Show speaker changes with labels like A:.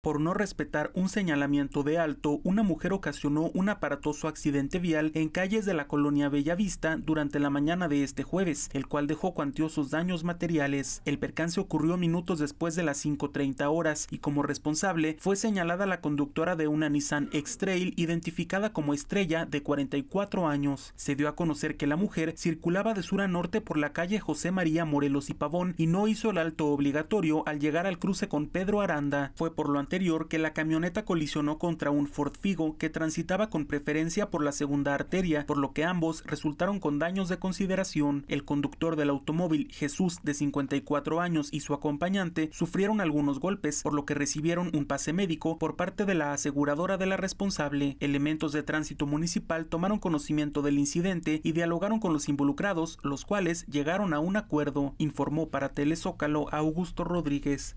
A: Por no respetar un señalamiento de alto, una mujer ocasionó un aparatoso accidente vial en calles de la colonia Bellavista durante la mañana de este jueves, el cual dejó cuantiosos daños materiales. El percance ocurrió minutos después de las 5.30 horas y como responsable fue señalada la conductora de una Nissan X-Trail identificada como Estrella de 44 años. Se dio a conocer que la mujer circulaba de sur a norte por la calle José María Morelos y Pavón y no hizo el alto obligatorio al llegar al cruce con Pedro Aranda. Fue por lo que la camioneta colisionó contra un Ford Figo que transitaba con preferencia por la segunda arteria, por lo que ambos resultaron con daños de consideración. El conductor del automóvil, Jesús, de 54 años, y su acompañante sufrieron algunos golpes, por lo que recibieron un pase médico por parte de la aseguradora de la responsable. Elementos de tránsito municipal tomaron conocimiento del incidente y dialogaron con los involucrados, los cuales llegaron a un acuerdo, informó para Telezócalo Augusto Rodríguez.